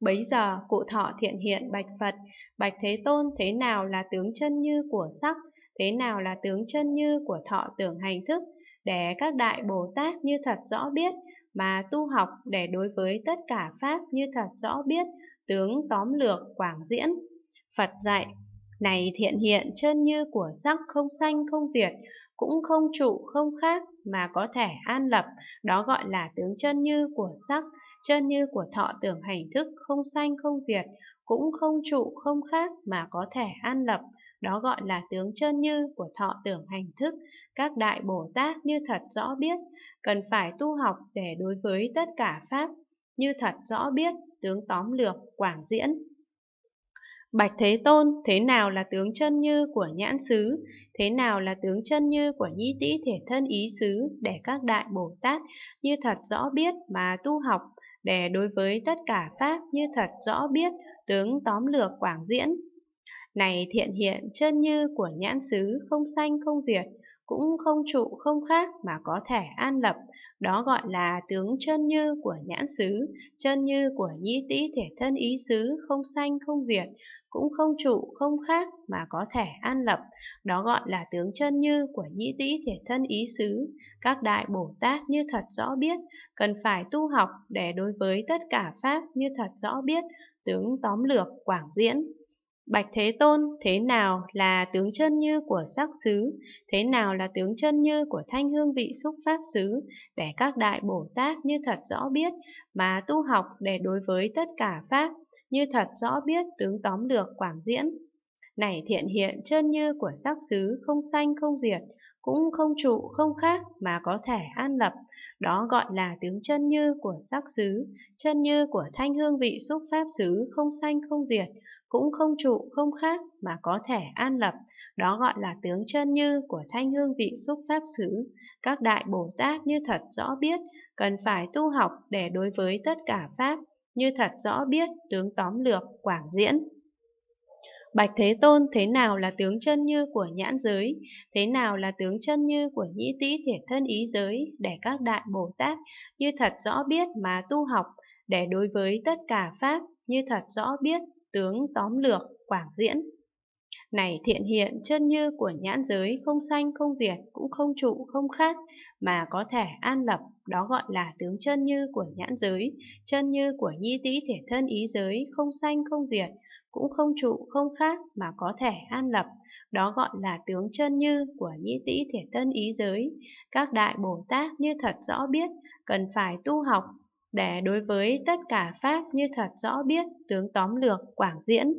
Bấy giờ cụ thọ thiện hiện bạch Phật, bạch Thế Tôn thế nào là tướng chân như của sắc, thế nào là tướng chân như của thọ tưởng hành thức, để các đại Bồ Tát như thật rõ biết, mà tu học để đối với tất cả Pháp như thật rõ biết, tướng tóm lược quảng diễn. Phật dạy, này thiện hiện chân như của sắc không sanh không diệt, cũng không trụ không khác mà có thể an lập, đó gọi là tướng chân như của sắc, chân như của thọ tưởng hành thức không sanh không diệt, cũng không trụ không khác mà có thể an lập, đó gọi là tướng chân như của thọ tưởng hành thức, các đại Bồ Tát như thật rõ biết, cần phải tu học để đối với tất cả Pháp, như thật rõ biết, tướng tóm lược, quảng diễn. Bạch Thế Tôn, thế nào là tướng chân như của nhãn xứ, thế nào là tướng chân như của nhĩ tĩ thể thân ý xứ, để các đại Bồ Tát như thật rõ biết mà tu học, để đối với tất cả Pháp như thật rõ biết, tướng tóm lược quảng diễn. Này thiện hiện chân như của nhãn xứ, không sanh không diệt, cũng không trụ không khác mà có thể an lập, đó gọi là tướng chân như của nhãn xứ, chân như của nhĩ tĩ thể thân ý xứ, không sanh không diệt, cũng không trụ không khác mà có thể an lập, đó gọi là tướng chân như của nhĩ tĩ thể thân ý xứ. Các đại Bồ Tát như thật rõ biết, cần phải tu học để đối với tất cả Pháp như thật rõ biết, tướng tóm lược quảng diễn. Bạch Thế Tôn, thế nào là tướng chân như của sắc xứ, thế nào là tướng chân như của thanh hương vị xúc pháp xứ, để các đại Bồ Tát như thật rõ biết, mà tu học để đối với tất cả Pháp, như thật rõ biết tướng tóm được quảng diễn này thiện hiện chân như của sắc xứ không sanh không diệt, cũng không trụ không khác mà có thể an lập, đó gọi là tướng chân như của sắc xứ, chân như của thanh hương vị xúc pháp xứ không sanh không diệt, cũng không trụ không khác mà có thể an lập, đó gọi là tướng chân như của thanh hương vị xúc pháp xứ. Các đại Bồ Tát như thật rõ biết, cần phải tu học để đối với tất cả pháp, như thật rõ biết tướng tóm lược quảng diễn. Bạch Thế Tôn thế nào là tướng chân như của nhãn giới, thế nào là tướng chân như của nhĩ tĩ thiệt thân ý giới, để các đại Bồ Tát như thật rõ biết mà tu học, để đối với tất cả Pháp như thật rõ biết, tướng tóm lược, quảng diễn. Này thiện hiện chân như của nhãn giới không sanh không diệt cũng không trụ không khác mà có thể an lập, đó gọi là tướng chân như của nhãn giới, chân như của nhi tỷ thể thân ý giới không sanh không diệt cũng không trụ không khác mà có thể an lập, đó gọi là tướng chân như của nhi tỷ thể thân ý giới. Các đại Bồ Tát như thật rõ biết, cần phải tu học để đối với tất cả pháp như thật rõ biết, tướng tóm lược quảng diễn